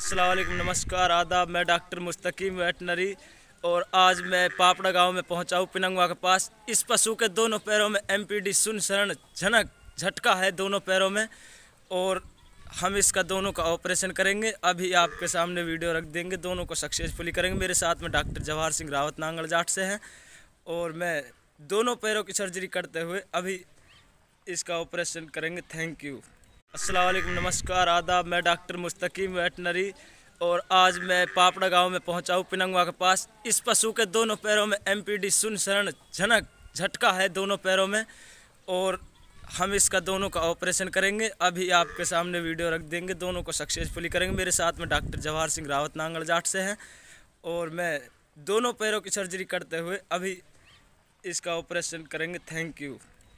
असलम नमस्कार आदाब मैं डॉक्टर मुस्तकीम वेटनरी और आज मैं पापड़ा गांव में पहुंचा हूँ पिनंगवा के पास इस पशु के दोनों पैरों में एम पी डी सुन शरण झनक झटका है दोनों पैरों में और हम इसका दोनों का ऑपरेशन करेंगे अभी आपके सामने वीडियो रख देंगे दोनों को सक्सेसफुली करेंगे मेरे साथ में डॉक्टर जवाहर सिंह रावत नांगल जाट से हैं और मैं दोनों पैरों की सर्जरी करते हुए अभी इसका ऑपरेशन करेंगे थैंक यू असलम नमस्कार आदाब मैं डॉक्टर मुस्तकीम वेटनरी और आज मैं पापड़ा गांव में पहुंचा हूँ पिनंगवा के पास इस पशु के दोनों पैरों में एम पी डी सुन शरण झनक झटका है दोनों पैरों में और हम इसका दोनों का ऑपरेशन करेंगे अभी आपके सामने वीडियो रख देंगे दोनों को सक्सेसफुली करेंगे मेरे साथ में डॉक्टर जवाहर सिंह रावत नांगल जाट से हैं और मैं दोनों पैरों की सर्जरी करते हुए अभी इसका ऑपरेशन करेंगे थैंक यू